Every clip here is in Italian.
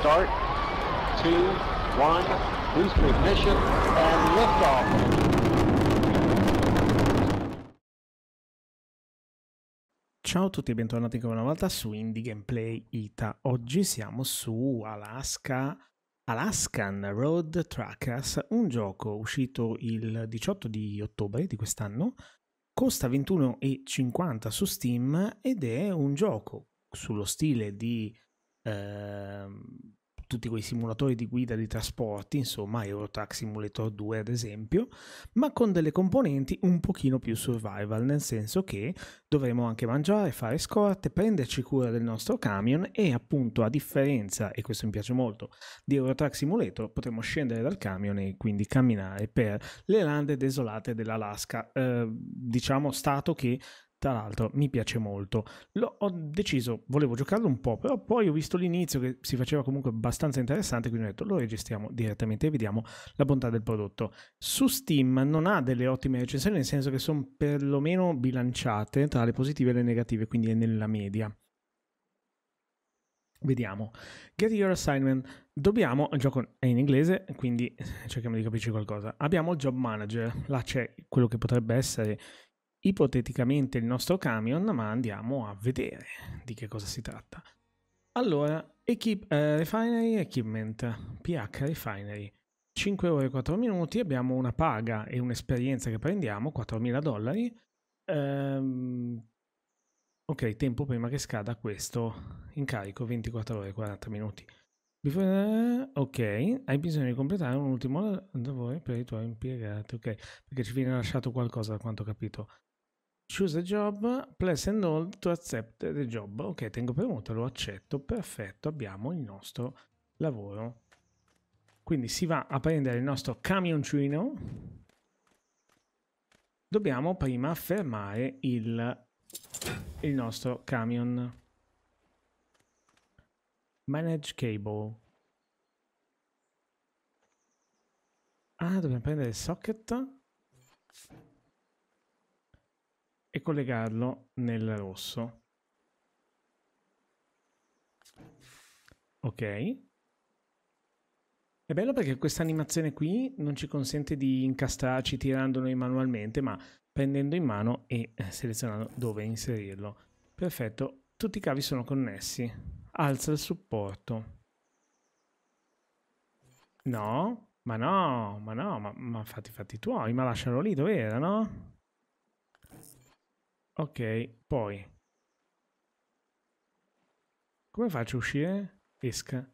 start, two, one, boost ignition, and liftoff. Ciao a tutti e bentornati ancora una volta su Indie Gameplay Ita. Oggi siamo su Alaska, Alaskan Road Trackers, un gioco uscito il 18 di ottobre di quest'anno, costa 21,50 su Steam ed è un gioco sullo stile di Ehm, tutti quei simulatori di guida di trasporti, insomma Eurotrack Simulator 2 ad esempio, ma con delle componenti un pochino più survival, nel senso che dovremo anche mangiare, fare scorte, prenderci cura del nostro camion e appunto a differenza, e questo mi piace molto, di Eurotrack Simulator potremo scendere dal camion e quindi camminare per le lande desolate dell'Alaska, eh, diciamo stato che tra l'altro mi piace molto. L'ho, ho deciso, volevo giocarlo un po', però poi ho visto l'inizio che si faceva comunque abbastanza interessante, quindi ho detto lo registriamo direttamente e vediamo la bontà del prodotto. Su Steam non ha delle ottime recensioni, nel senso che sono perlomeno bilanciate tra le positive e le negative, quindi è nella media. Vediamo. Get your assignment. Dobbiamo, il gioco è in inglese, quindi cerchiamo di capirci qualcosa. Abbiamo il job manager, là c'è quello che potrebbe essere ipoteticamente il nostro camion, ma andiamo a vedere di che cosa si tratta. Allora, equip, eh, Refinery Equipment, PH Refinery, 5 ore e 4 minuti, abbiamo una paga e un'esperienza che prendiamo, 4.000 dollari. Ehm, ok, tempo prima che scada questo incarico, 24 ore e 40 minuti. Before, eh, ok, hai bisogno di completare un ultimo lavoro per i tuoi impiegati, ok, perché ci viene lasciato qualcosa da quanto ho capito. Choose a job, press and hold to accept the job. Ok, tengo premuto, lo accetto, perfetto, abbiamo il nostro lavoro. Quindi si va a prendere il nostro camioncino. Dobbiamo prima fermare il, il nostro camion. Manage cable. Ah, dobbiamo prendere il socket e collegarlo nel rosso. Ok. È bello perché questa animazione qui non ci consente di incastrarci tirando noi manualmente, ma prendendo in mano e eh, selezionando dove inserirlo. Perfetto, tutti i cavi sono connessi. Alza il supporto. No, ma no, ma no, ma, ma fatti i fatti tuoi, ma lascialo lì dove era, no? Ok, poi. Come faccio a uscire? Esca.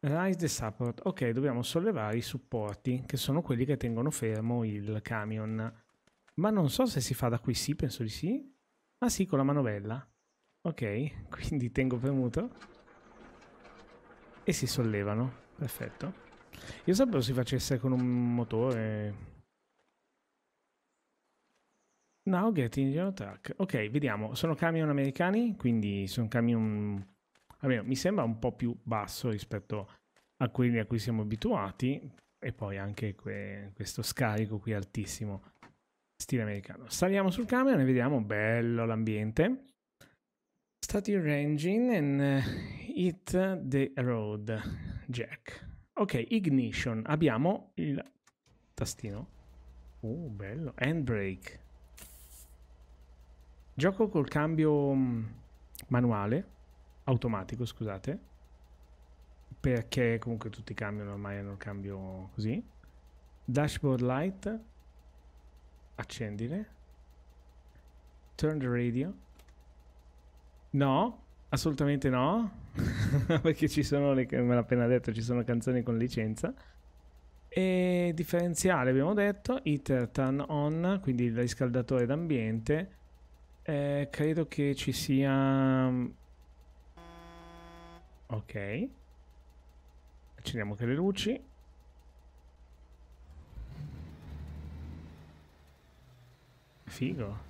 Rise the support. Ok, dobbiamo sollevare i supporti, che sono quelli che tengono fermo il camion. Ma non so se si fa da qui, sì, penso di sì. Ah sì, con la manovella. Ok, quindi tengo premuto. E si sollevano. Perfetto. Io sapevo si facesse con un motore Now getting your track. Ok, vediamo. Sono camion americani, quindi sono camion... Almeno mi sembra un po' più basso rispetto a quelli a cui siamo abituati. E poi anche que... questo scarico qui altissimo, stile americano. Saliamo sul camion e vediamo, bello l'ambiente. Start your engine and eh, hit the road, Jack. Ok, ignition. Abbiamo il tastino. Oh, bello. Handbrake. Gioco col cambio mm, manuale, automatico, scusate, perché comunque tutti cambiano, ormai hanno il cambio così. Dashboard light, accendile. Turn the radio. No, assolutamente no, perché ci sono, le, me l'ha appena detto, ci sono canzoni con licenza. E differenziale abbiamo detto, heater turn on, quindi il riscaldatore d'ambiente eh, credo che ci sia... Mm, ok. Accendiamo anche le luci. Figo.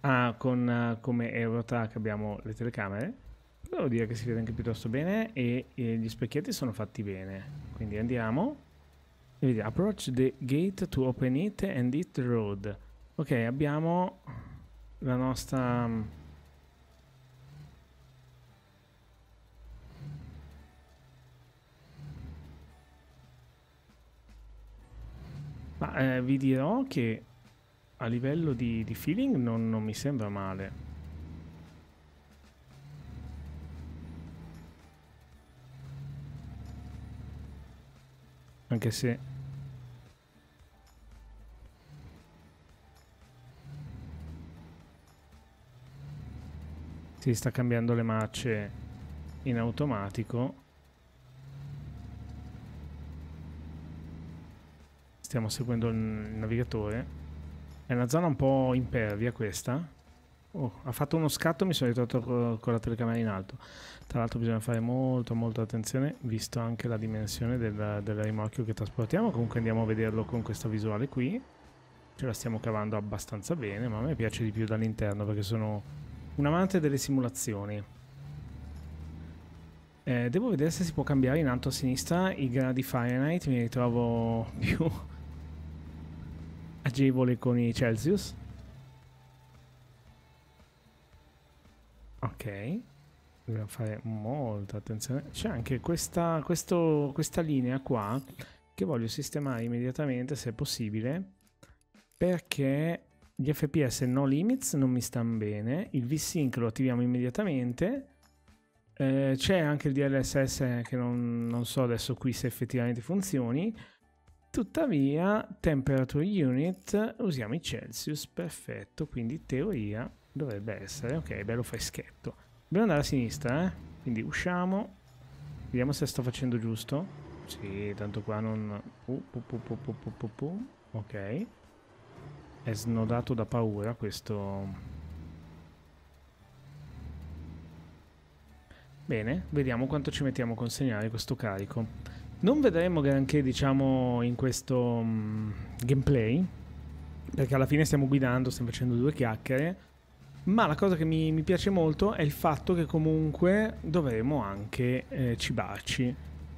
Ah, con uh, come Eurotac abbiamo le telecamere. Devo dire che si vede anche piuttosto bene e, e gli specchietti sono fatti bene. Quindi andiamo. Approach the gate to open it and hit the road. Ok, abbiamo la nostra mm, ma eh, vi dirò che a livello di, di feeling non, non mi sembra male anche se ti sta cambiando le marce in automatico. Stiamo seguendo il navigatore. È una zona un po' impervia questa. Oh, ha fatto uno scatto mi sono ritrovato con la telecamera in alto. Tra l'altro bisogna fare molto molto attenzione, visto anche la dimensione del, del rimorchio che trasportiamo. Comunque andiamo a vederlo con questa visuale qui. Ce la stiamo cavando abbastanza bene, ma a me piace di più dall'interno perché sono un amante delle simulazioni. Eh, devo vedere se si può cambiare in alto a sinistra i gradi Fahrenheit, mi ritrovo più agevole con i Celsius. Ok, dobbiamo fare molta attenzione. C'è anche questa, questo, questa linea qua che voglio sistemare immediatamente se possibile perché gli FPS no limits non mi stanno bene. Il VSync lo attiviamo immediatamente. Eh, c'è anche il DLSS che non, non so adesso qui se effettivamente funzioni. Tuttavia, temperature unit, usiamo i Celsius, perfetto, quindi teoria dovrebbe essere, ok, bello freschetto. Dobbiamo andare a sinistra, eh? quindi usciamo, vediamo se sto facendo giusto. Sì, tanto qua non... Uh, pu, pu, pu, ok. È snodato da paura questo... Bene, vediamo quanto ci mettiamo a consegnare questo carico. Non vedremo granché, diciamo, in questo um, gameplay, perché alla fine stiamo guidando, stiamo facendo due chiacchiere, ma la cosa che mi, mi piace molto è il fatto che comunque dovremo anche eh, cibarci.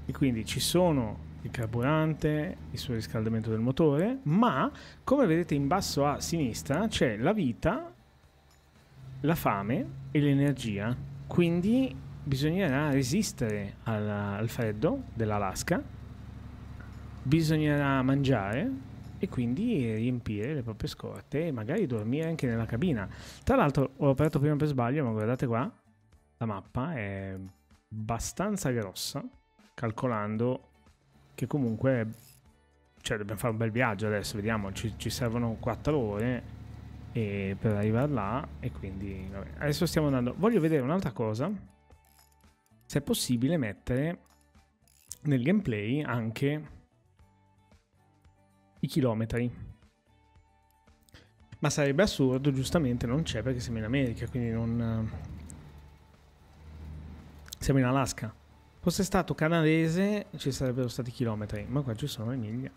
E quindi ci sono il carburante, il suo riscaldamento del motore, ma come vedete in basso a sinistra c'è la vita, la fame e l'energia. Quindi bisognerà resistere al, al freddo dell'Alaska, bisognerà mangiare e quindi riempire le proprie scorte e magari dormire anche nella cabina. Tra l'altro ho aperto prima per sbaglio, ma guardate qua, la mappa è abbastanza grossa, calcolando che comunque cioè dobbiamo fare un bel viaggio adesso, vediamo, ci, ci servono 4 ore per arrivare là e quindi vabbè. adesso stiamo andando. Voglio vedere un'altra cosa, se è possibile mettere nel gameplay anche i chilometri. Ma sarebbe assurdo, giustamente non c'è perché siamo in America, quindi non... Siamo in Alaska fosse stato canadese ci sarebbero stati chilometri, ma qua ci sono le miglia.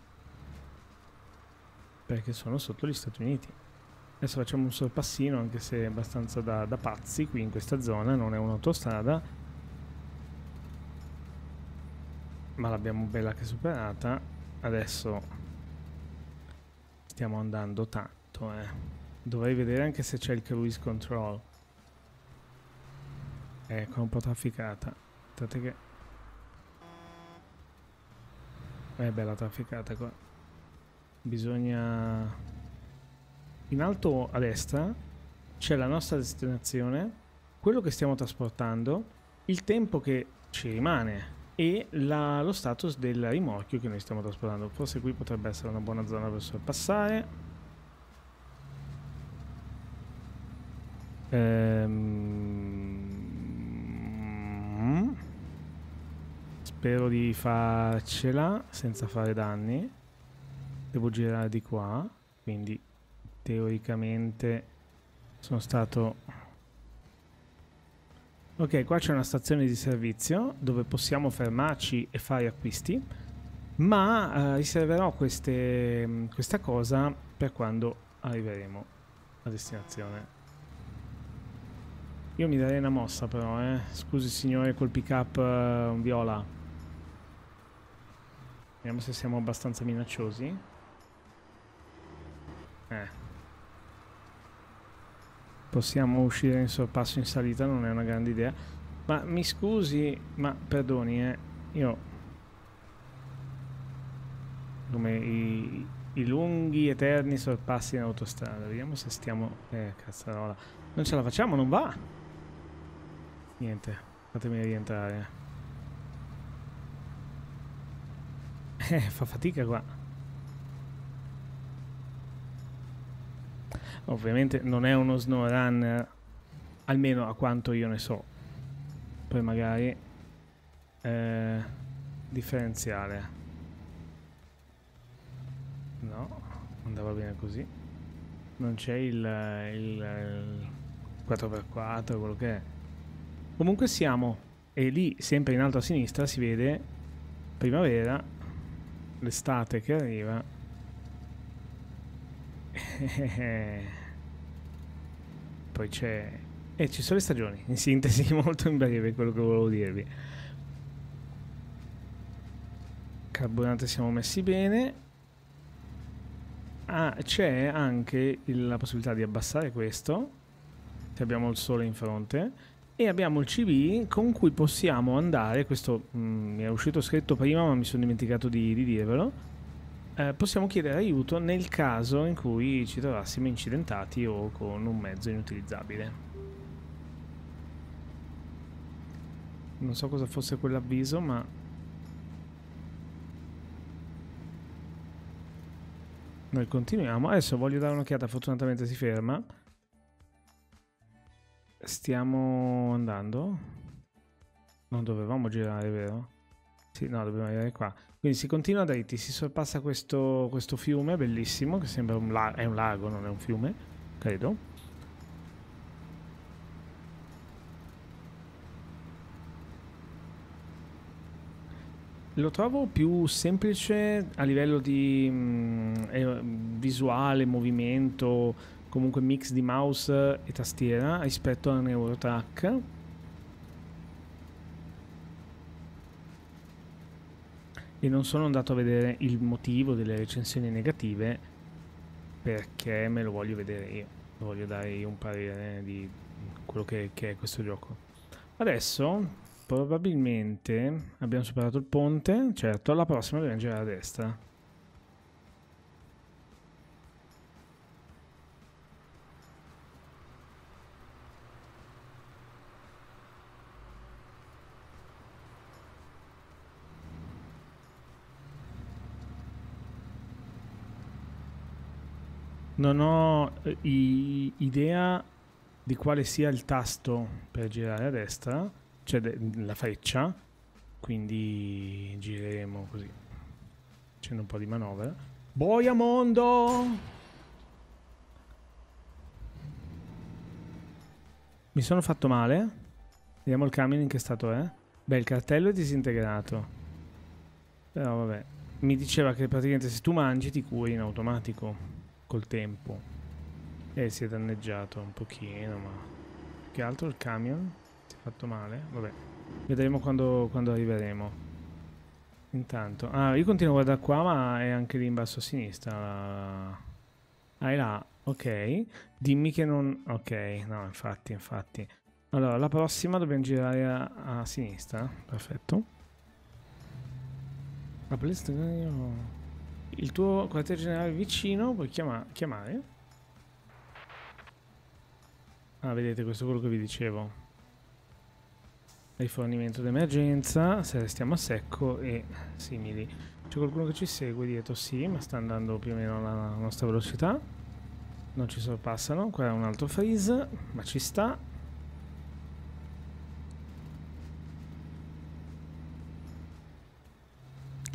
Perché sono sotto gli Stati Uniti. Adesso facciamo un sorpassino, anche se è abbastanza da, da pazzi qui in questa zona, non è un'autostrada. Ma l'abbiamo bella che superata. Adesso stiamo andando tanto, eh. Dovrei vedere anche se c'è il cruise control. Ecco, un po' trafficata. Aspettate che È eh, bella trafficata qua. Bisogna... In alto a destra c'è la nostra destinazione, quello che stiamo trasportando, il tempo che ci rimane e la, lo status del rimorchio che noi stiamo trasportando. Forse qui potrebbe essere una buona zona per sorpassare. Ehm... Spero di farcela senza fare danni. Devo girare di qua, quindi teoricamente sono stato... Ok, qua c'è una stazione di servizio dove possiamo fermarci e fare acquisti, ma eh, riserverò queste, mm, questa cosa per quando arriveremo a destinazione. Io mi darei una mossa però, eh. Scusi signore col pick up uh, viola. Vediamo se siamo abbastanza minacciosi. Eh. Possiamo uscire in sorpasso in salita, non è una grande idea. Ma mi scusi, ma perdoni, eh. Io... Come i, i lunghi eterni sorpassi in autostrada. Vediamo se stiamo... Eh, cazzarola. Non ce la facciamo, non va! Niente, fatemi rientrare. Eh, fa fatica qua. Ovviamente non è uno snowrunner, almeno a quanto io ne so. Poi magari... Eh, differenziale. No, andava bene così. Non c'è il, il, il 4x4, quello che è. Comunque siamo, e lì sempre in alto a sinistra si vede primavera l'estate che arriva. Poi c'è... E eh, ci sono le stagioni, in sintesi molto in breve quello che volevo dirvi. Carburante siamo messi bene. Ah, c'è anche la possibilità di abbassare questo. Se abbiamo il sole in fronte e abbiamo il CV con cui possiamo andare, questo mh, mm, mi è uscito scritto prima ma mi sono dimenticato di, di dirvelo, eh, possiamo chiedere aiuto nel caso in cui ci trovassimo incidentati o con un mezzo inutilizzabile. Non so cosa fosse quell'avviso ma Noi continuiamo. Adesso voglio dare un'occhiata, fortunatamente si ferma. Stiamo andando? Non dovevamo girare, vero? Sì, no, dobbiamo arrivare qua. Quindi si continua dritti, si sorpassa questo, questo fiume bellissimo, che sembra un, la un lago, non è un fiume, credo. Lo trovo più semplice a livello di mh, mm, eh, visuale, movimento, comunque mix di mouse e tastiera rispetto al Neurotrack. E non sono andato a vedere il motivo delle recensioni negative perché me lo voglio vedere io. Voglio dare un parere di quello che, che è questo gioco. Adesso probabilmente abbiamo superato il ponte. Certo, alla prossima dobbiamo girare a destra. Non ho eh, i- idea di quale sia il tasto per girare a destra, cioè de- la freccia, quindi gireremo così, facendo un po' di manovra. Boiamondo! Mi sono fatto male? Vediamo il camion in che stato è. Beh, il cartello è disintegrato. Però vabbè. Mi diceva che praticamente se tu mangi ti curi in automatico col tempo e eh, si è danneggiato un pochino, ma più che altro il camion si è fatto male. Vabbè, vedremo quando, quando arriveremo. Intanto, ah, io continuo a guardare qua, ma è anche lì in basso a sinistra. Ah, è là, ok. Dimmi che non... Ok, no, infatti, infatti. Allora, la prossima dobbiamo girare a, a sinistra. Perfetto. La PlayStation il tuo quartier generale vicino puoi chiama chiamare. Ah, vedete, questo è quello che vi dicevo. Rifornimento d'emergenza, se restiamo a secco e simili. C'è qualcuno che ci segue dietro? Sì, ma sta andando più o meno alla nostra velocità. Non ci sorpassano. Qua è un altro freeze, ma ci sta.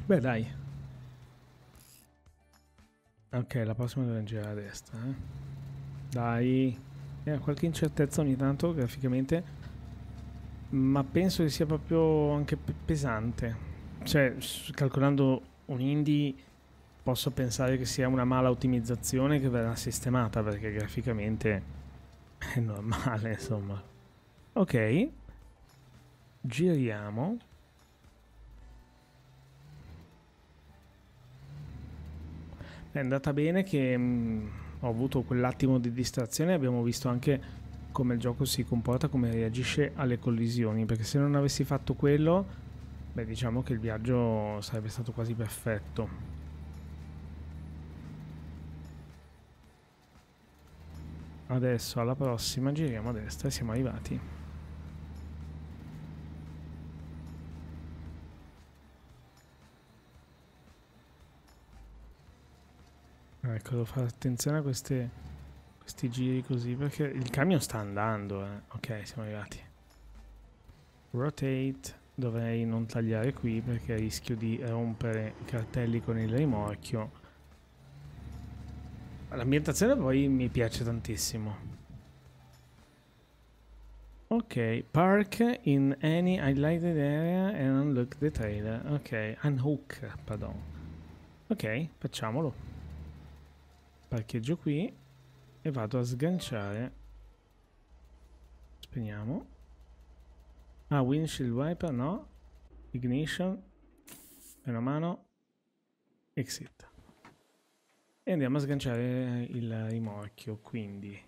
Beh, dai, Ok, la prossima deve girare a destra. Eh? Dai. Eh, qualche incertezza ogni tanto graficamente, ma penso che sia proprio anche pesante. Cioè, calcolando un indie, posso pensare che sia una mala ottimizzazione che verrà sistemata, perché graficamente è normale, insomma. Ok. Giriamo. È andata bene che mh, mm, ho avuto quell'attimo di distrazione e abbiamo visto anche come il gioco si comporta, come reagisce alle collisioni, perché se non avessi fatto quello, beh diciamo che il viaggio sarebbe stato quasi perfetto. Adesso alla prossima giriamo a destra e siamo arrivati. Ecco, devo fare attenzione a queste, questi giri così perché il camion sta andando. Eh. Ok, siamo arrivati. Rotate. Dovrei non tagliare qui perché rischio di rompere i cartelli con il rimorchio. L'ambientazione poi mi piace tantissimo. Ok, park in any highlighted area and unlock the trailer. Ok, unhook, pardon. Ok, facciamolo parcheggio qui e vado a sganciare spegniamo ah windshield wiper no ignition meno mano exit e andiamo a sganciare il rimorchio quindi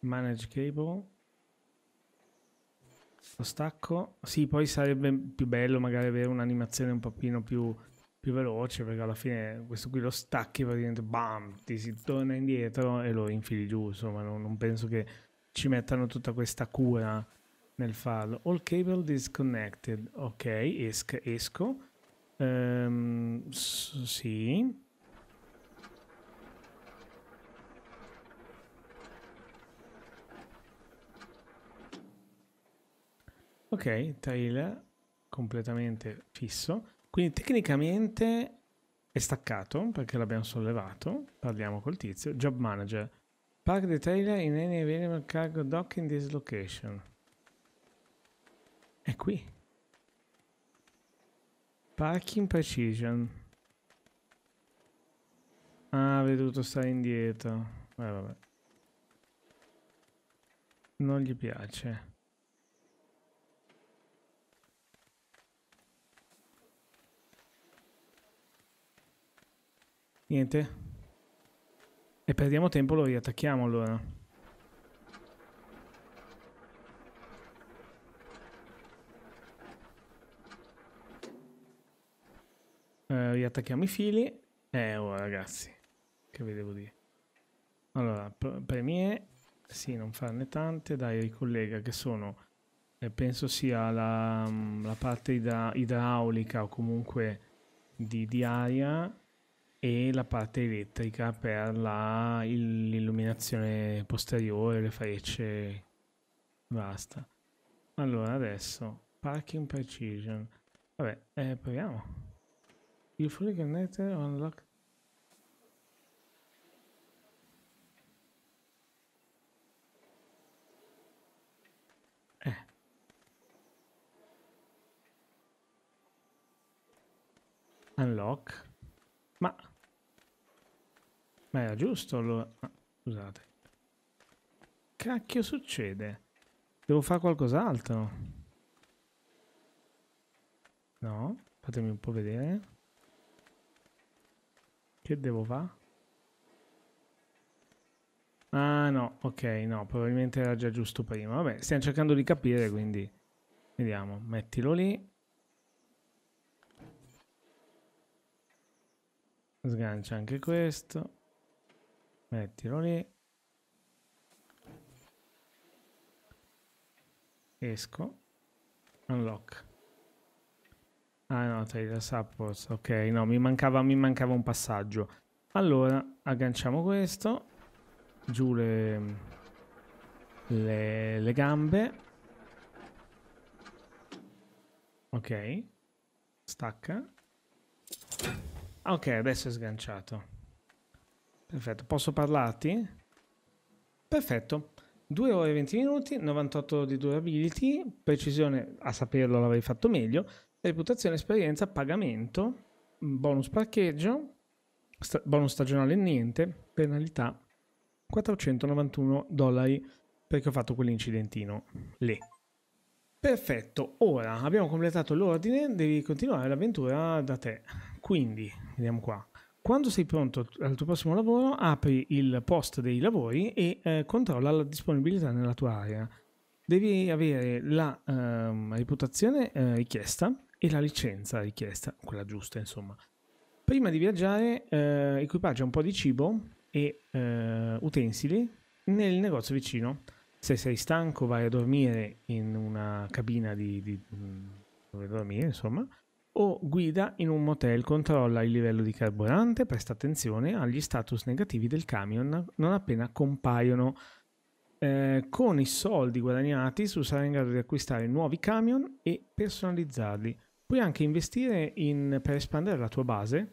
manage cable lo stacco sì poi sarebbe più bello magari avere un'animazione un pochino più più veloce perché alla fine questo qui lo stacchi praticamente bam ti si torna indietro e lo infili giù insomma non, non penso che ci mettano tutta questa cura nel farlo all cable disconnected ok esc esco ehm, sì ok trailer completamente fisso quindi tecnicamente è staccato perché l'abbiamo sollevato, parliamo col tizio, job manager. Park the trailer in any available cargo dock in this location. È qui. Parking precision. Ah, avrei dovuto stare indietro. Eh, vabbè. Non gli piace. Niente. E perdiamo tempo, lo riattacchiamo allora. Eh, riattacchiamo i fili. Eh, oh ragazzi, che vi devo dire. Allora, premie. premiere, sì, non farne tante. Dai, ricollega che sono, eh, penso sia la, mm, la parte idra idraulica o comunque di, di aria e la parte elettrica per la, il, l'illuminazione posteriore, le frecce, basta. Allora adesso, parking precision, vabbè, eh, proviamo. Il fully connector unlock eh. Unlock ma era giusto allora... Ah, scusate. Cacchio succede? Devo fare qualcos'altro. No? Fatemi un po' vedere. Che devo fare? Ah no, ok, no, probabilmente era già giusto prima. Vabbè, stiamo cercando di capire, quindi... Vediamo, mettilo lì. Sgancia anche questo mettilo lì esco unlock ah no trailer support ok no mi mancava, mi mancava un passaggio allora agganciamo questo giù le, le, le gambe ok stacca ok adesso è sganciato Perfetto, posso parlarti? Perfetto. 2 ore e 20 minuti, 98 di durability, precisione a saperlo l'avrei fatto meglio, reputazione, esperienza, pagamento, bonus parcheggio, sta- bonus stagionale niente, penalità 491 dollari perché ho fatto quell'incidentino lì. Perfetto, ora abbiamo completato l'ordine, devi continuare l'avventura da te. Quindi, vediamo qua. Quando sei pronto al tuo prossimo lavoro, apri il post dei lavori e eh, controlla la disponibilità nella tua area. Devi avere la eh, reputazione eh, richiesta e la licenza richiesta, quella giusta insomma. Prima di viaggiare, eh, equipaggia un po' di cibo e eh, utensili nel negozio vicino. Se sei stanco, vai a dormire in una cabina di, di mm, dove dormire, insomma o guida in un motel, controlla il livello di carburante, presta attenzione agli status negativi del camion non appena compaiono. Eh, con i soldi guadagnati tu sarai in grado di acquistare nuovi camion e personalizzarli. Puoi anche investire in, per espandere la tua base,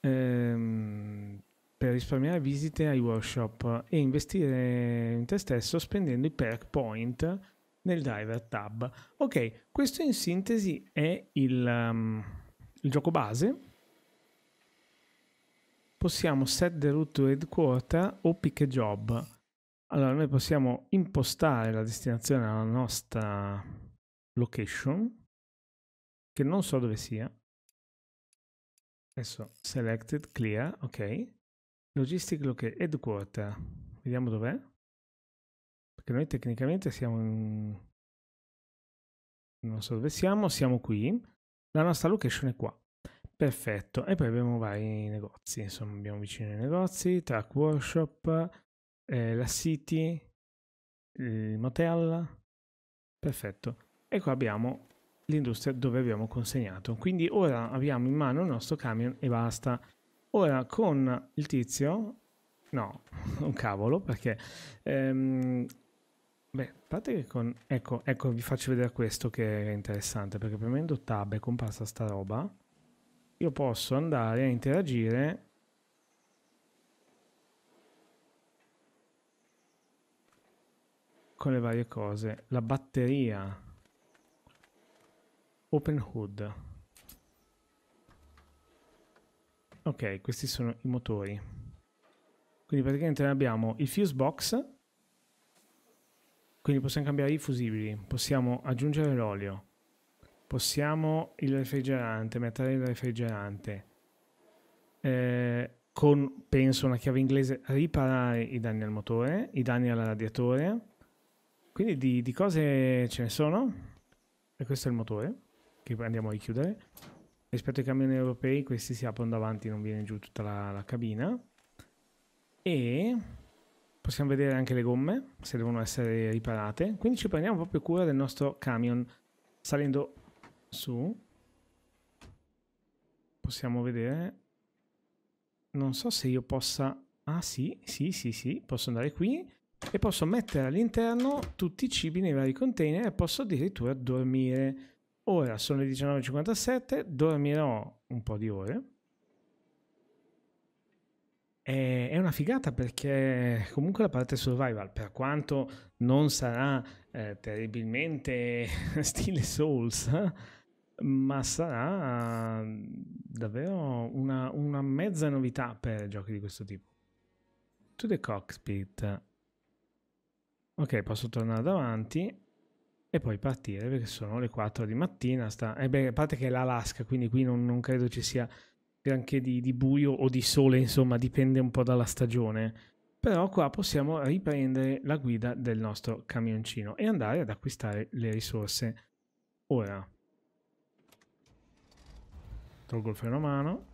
ehm, per risparmiare visite ai workshop e investire in te stesso spendendo i perk point nel driver tab. Ok, questo in sintesi è il, um, il gioco base. Possiamo set the root to headquarter o pick job. Allora, noi possiamo impostare la destinazione alla nostra location, che non so dove sia. Adesso selected, clear, ok. Logistic location, headquarter. Vediamo dov'è. Perché noi tecnicamente siamo in... Non so dove siamo, siamo qui. La nostra location è qua. Perfetto. E poi abbiamo vari negozi. Insomma, abbiamo vicino i negozi, Track Workshop, eh, la City, il motel. Perfetto. E qua abbiamo l'industria dove abbiamo consegnato. Quindi ora abbiamo in mano il nostro camion e basta. Ora con il tizio, no, un cavolo, perché ehm, Beh, a parte che con... Ecco, ecco, vi faccio vedere questo che è interessante, perché premendo tab è comparsa sta roba, io posso andare a interagire con le varie cose. La batteria, open hood. Ok, questi sono i motori. Quindi praticamente abbiamo il fuse box quindi possiamo cambiare i fusibili, possiamo aggiungere l'olio, possiamo il refrigerante, mettere il refrigerante, eh, con, penso, una chiave inglese, riparare i danni al motore, i danni al radiatore. Quindi di, di cose ce ne sono. E questo è il motore, che andiamo a richiudere. Rispetto ai camion europei, questi si aprono davanti, non viene giù tutta la, la cabina. E possiamo vedere anche le gomme se devono essere riparate. Quindi ci prendiamo proprio cura del nostro camion salendo su. Possiamo vedere. Non so se io possa... Ah sì, sì, sì, sì, posso andare qui e posso mettere all'interno tutti i cibi nei vari container e posso addirittura dormire. Ora sono le 19.57, dormirò un po' di ore eh, è una figata perché comunque la parte survival, per quanto non sarà eh, terribilmente stile Souls, ma sarà mm, davvero una, una, mezza novità per giochi di questo tipo. To the cockpit. Ok, posso tornare davanti e poi partire perché sono le 4 di mattina. Sta... Eh beh, a parte che è l'Alaska, quindi qui non, non credo ci sia granché di, di buio o di sole, insomma, dipende un po' dalla stagione. Però qua possiamo riprendere la guida del nostro camioncino e andare ad acquistare le risorse. Ora, tolgo il freno a mano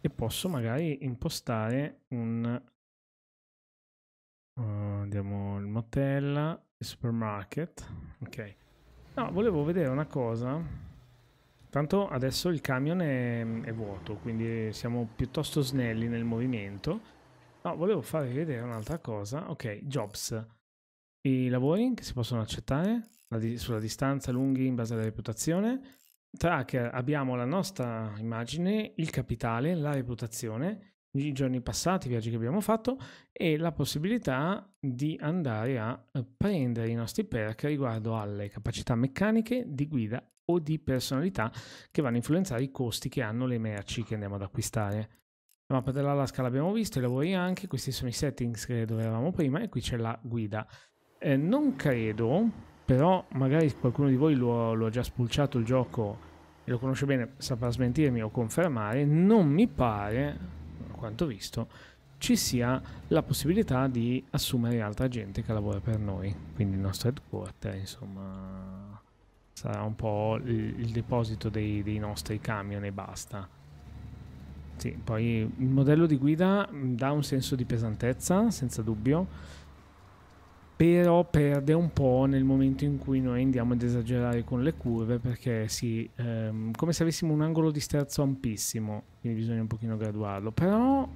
e posso magari impostare un... Uh, andiamo il motel, il supermarket, ok. No, volevo vedere una cosa Tanto adesso il camion è, è, vuoto, quindi siamo piuttosto snelli nel movimento. No, volevo farvi vedere un'altra cosa. Ok, jobs. I lavori che si possono accettare di, sulla distanza, lunghi, in base alla reputazione. Tracker, abbiamo la nostra immagine, il capitale, la reputazione, i giorni passati, i viaggi che abbiamo fatto e la possibilità di andare a prendere i nostri perk riguardo alle capacità meccaniche di guida o di personalità che vanno a influenzare i costi che hanno le merci che andiamo ad acquistare. La mappa dell'Alaska l'abbiamo visto, i lavori anche, questi sono i settings che dovevamo prima e qui c'è la guida. Eh, non credo, però magari qualcuno di voi lo, lo ha già spulciato il gioco e lo conosce bene, saprà smentirmi o confermare, non mi pare, a quanto visto, ci sia la possibilità di assumere altra gente che lavora per noi, quindi il nostro headquarter, insomma, sarà un po' il, il deposito dei, dei, nostri camion e basta. Sì, poi il modello di guida mm, dà un senso di pesantezza, senza dubbio, però perde un po' nel momento in cui noi andiamo ad esagerare con le curve, perché sì, ehm, come se avessimo un angolo di sterzo ampissimo, quindi bisogna un pochino graduarlo, però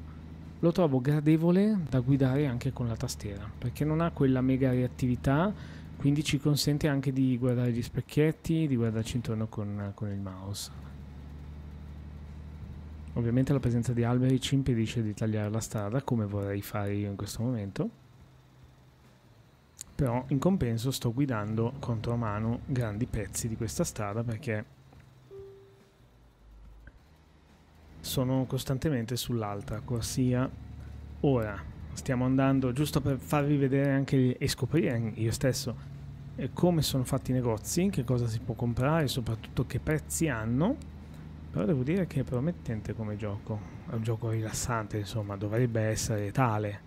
lo trovo gradevole da guidare anche con la tastiera, perché non ha quella mega reattività quindi ci consente anche di guardare gli specchietti, di guardarci intorno con, con il mouse. Ovviamente la presenza di alberi ci impedisce di tagliare la strada come vorrei fare io in questo momento, però in compenso sto guidando contro mano grandi pezzi di questa strada perché sono costantemente sull'altra corsia. Ora stiamo andando giusto per farvi vedere anche e scoprire io stesso eh, come sono fatti i negozi, che cosa si può comprare, e soprattutto che prezzi hanno. Però devo dire che è promettente come gioco. È un gioco rilassante, insomma, dovrebbe essere tale.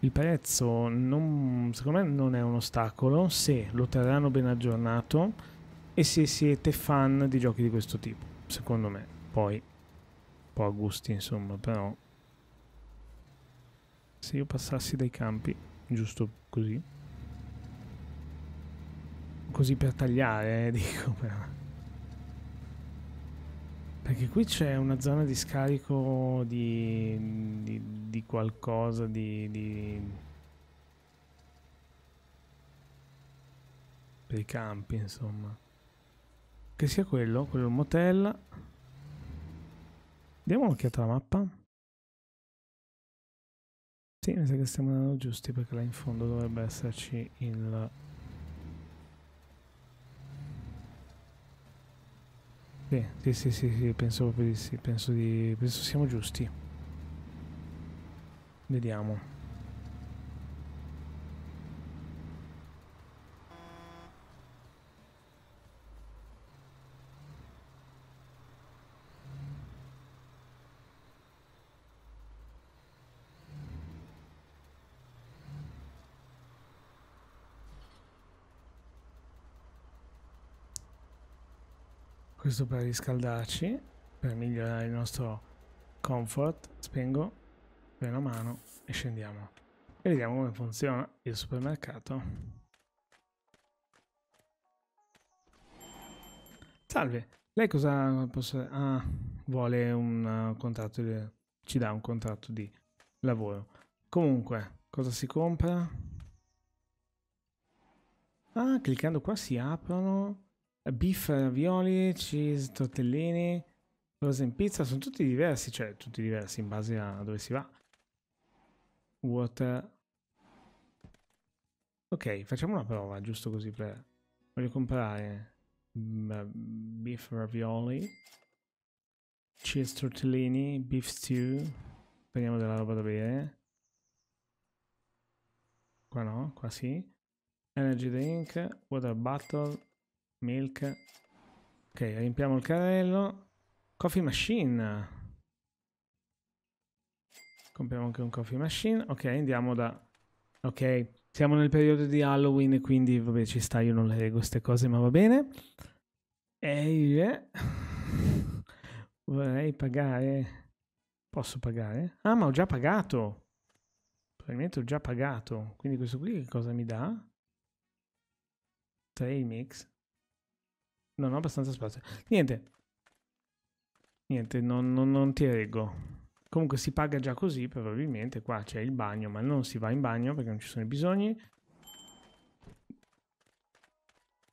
Il prezzo, non, secondo me, non è un ostacolo se lo terranno ben aggiornato e se siete fan di giochi di questo tipo. Secondo me, poi, un po' a gusti, insomma, però se io passassi dai campi, giusto così. Così per tagliare, eh, dico, però. Perché qui c'è una zona di scarico di, di, di qualcosa, di, di... Per i campi, insomma. Che sia quello, quello motel. Diamo un'occhiata alla mappa. Sì, mi sa che stiamo andando giusti perché là in fondo dovrebbe esserci il... Sì, sì, sì, sì, sì penso proprio di sì, penso di... penso siamo giusti. Vediamo. Questo per riscaldarci, per migliorare il nostro comfort. Spengo, prendo la mano e scendiamo. E vediamo come funziona il supermercato. Salve, lei cosa posso... Ah, vuole un uh, contratto di... ci dà un contratto di lavoro. Comunque, cosa si compra? Ah, cliccando qua si aprono beef, ravioli, cheese, tortellini, in pizza, sono tutti diversi, cioè tutti diversi in base a dove si va. Water. Ok, facciamo una prova, giusto così per... Voglio comprare mm, eh, beef ravioli, cheese tortellini, beef stew, prendiamo della roba da bere. Qua no, qua sì. Energy drink, water bottle, Milk. Ok, riempiamo il carrello. Coffee machine. Compriamo anche un coffee machine. Ok, andiamo da... Ok, siamo nel periodo di Halloween, quindi vabbè ci sta, io non le leggo queste cose, ma va bene. E Vorrei pagare... Posso pagare? Ah, ma ho già pagato! Probabilmente ho già pagato. Quindi questo qui che cosa mi dà? trail mix. Non ho abbastanza spazio. Niente. Niente, non, non, non ti reggo. Comunque si paga già così, probabilmente. Qua c'è il bagno, ma non si va in bagno perché non ci sono i bisogni.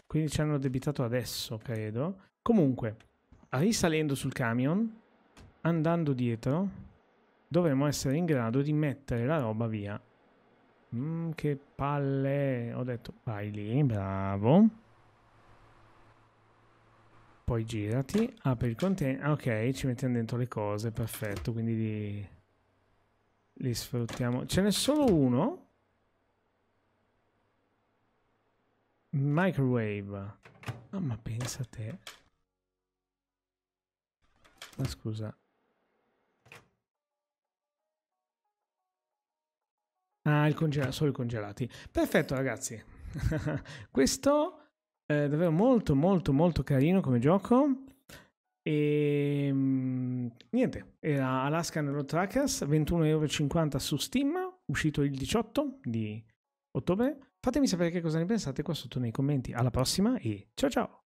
Quindi ci hanno debitato adesso, credo. Comunque, risalendo sul camion, andando dietro, dovremmo essere in grado di mettere la roba via. Mm, che palle, ho detto, vai lì, bravo. Poi girati, apri ah, il container. Ah, ok, ci mettiamo dentro le cose, perfetto. Quindi li, li sfruttiamo. Ce n'è solo uno? Microwave. Ah, oh, ma pensa a te. Ma scusa. Ah, il congelato solo i congelati. Perfetto, ragazzi. Questo eh, davvero molto molto molto carino come gioco. E ehm, niente, era Alaskan Road Trackers, 21,50€ su Steam, uscito il 18 di ottobre. Fatemi sapere che cosa ne pensate qua sotto nei commenti. Alla prossima e ciao ciao!